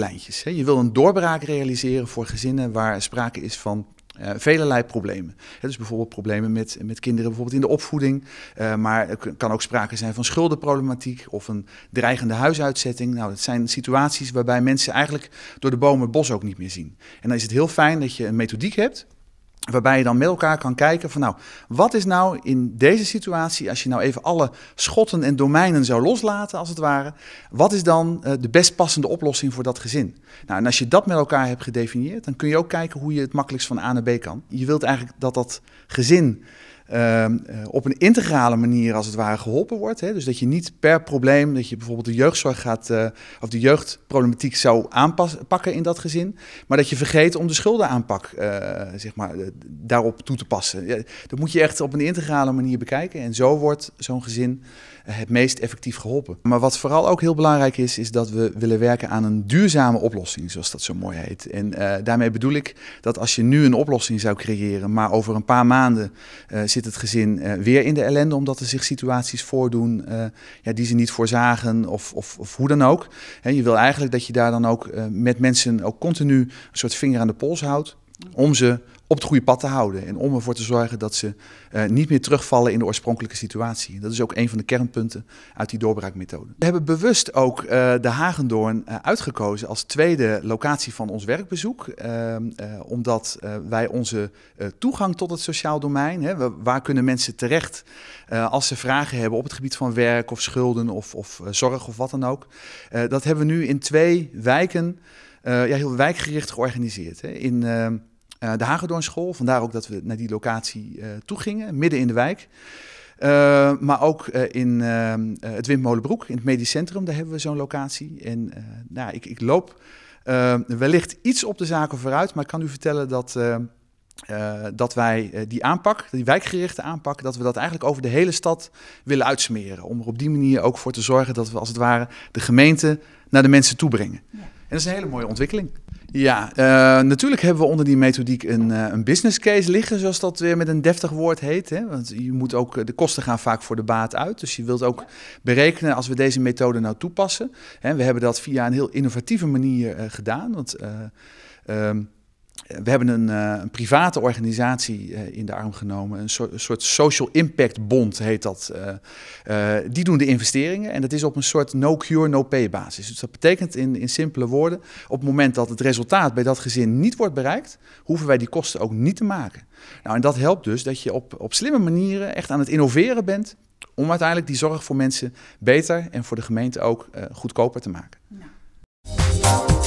lijntjes. Hè. Je wil een doorbraak realiseren voor gezinnen waar sprake is van uh, eh, velelei problemen. dus bijvoorbeeld problemen met, met kinderen bijvoorbeeld in de opvoeding. Eh, maar er kan ook sprake zijn van schuldenproblematiek of een dreigende huisuitzetting. Nou, dat zijn situaties waarbij mensen eigenlijk door de bomen het bos ook niet meer zien. En dan is het heel fijn dat je een methodiek hebt Waarbij je dan met elkaar kan kijken van nou, wat is nou in deze situatie, als je nou even alle schotten en domeinen zou loslaten als het ware, wat is dan eh, de best passende oplossing voor dat gezin? Nou, en als je dat met elkaar hebt gedefinieerd, dan kun je ook kijken hoe je het makkelijkst van A naar B kan. Je wilt eigenlijk dat dat gezin Ehm, eh, op een integrale manier als het ware geholpen wordt. Hè? Dus dat je niet per probleem, dat je bijvoorbeeld de jeugdzorg gaat, eh, of de jeugdproblematiek zou aanpakken in dat gezin, maar dat je vergeet om de schuldenaanpak uh, zeg maar, daarop toe te passen. dat moet je echt op een integrale manier bekijken en zo wordt zo'n gezin het meest effectief geholpen. Maar wat vooral ook heel belangrijk is, is dat we willen werken aan een duurzame oplossing, zoals dat zo mooi heet. En daarmee bedoel ik dat als je nu een oplossing zou creëren, maar over een paar maanden zit het gezin eh, weer in de ellende omdat er zich situaties voordoen eh, ja, die ze niet voorzagen of, of, of hoe dan ook. En je wil eigenlijk dat je daar dan ook eh, met mensen ook continu een soort vinger aan de pols houdt om ze op het goede pad te houden. En om ervoor te zorgen dat ze eh, niet meer terugvallen in de oorspronkelijke situatie. Dat is ook een van de kernpunten uit die doorbraakmethode. We hebben bewust ook eh, de Hagendoorn uh, uitgekozen als tweede locatie van ons werkbezoek. Ehm, omdat wij onze toegang tot het sociaal domein, hè, waar kunnen mensen terecht als ze vragen hebben op het gebied van werk of schulden of, of zorg of wat dan ook. dat hebben we nu in twee wijken, ja, heel wijkgericht georganiseerd. Hè. In ehm, eh, de Hagedoornschool. Vandaar ook dat we naar die locatie uh, toe gingen, midden in de wijk. Eh, maar ook in ehm, het Windmolenbroek, in het medisch centrum, daar hebben we zo'n locatie. En nou, ik, ik loop ehm, wellicht iets op de zaken vooruit, maar ik kan u vertellen dat, ehm, dat wij die aanpak, die wijkgerichte aanpak, dat we dat eigenlijk over de hele stad willen uitsmeren. Om er op die manier ook voor te zorgen dat we als het ware de gemeente naar de mensen toe brengen. Ja. En dat is een hele mooie ontwikkeling. Ja, eh, natuurlijk hebben we onder die methodiek een, eh, een, business case liggen, zoals dat weer met een deftig woord heet. Hè? Want je moet ook, de kosten gaan vaak voor de baat uit. Dus je wilt ook berekenen als we deze methode nou toepassen. Hè, we hebben dat via een heel innovatieve manier eh, gedaan. Want ehm, we hebben een, eh, een private organisatie eh, in de arm genomen. Een, soort Social Impact Bond heet dat. Eh, die doen de investeringen en dat is op een soort no-cure, no-pay basis. Dus dat betekent in, in simpele woorden: op het moment dat het resultaat bij dat gezin niet wordt bereikt, hoeven wij die kosten ook niet te maken. Nou, en dat helpt dus dat je op, op slimme manieren echt aan het innoveren bent. om uiteindelijk die zorg voor mensen beter en voor de gemeente ook goedkoper te maken. Ja.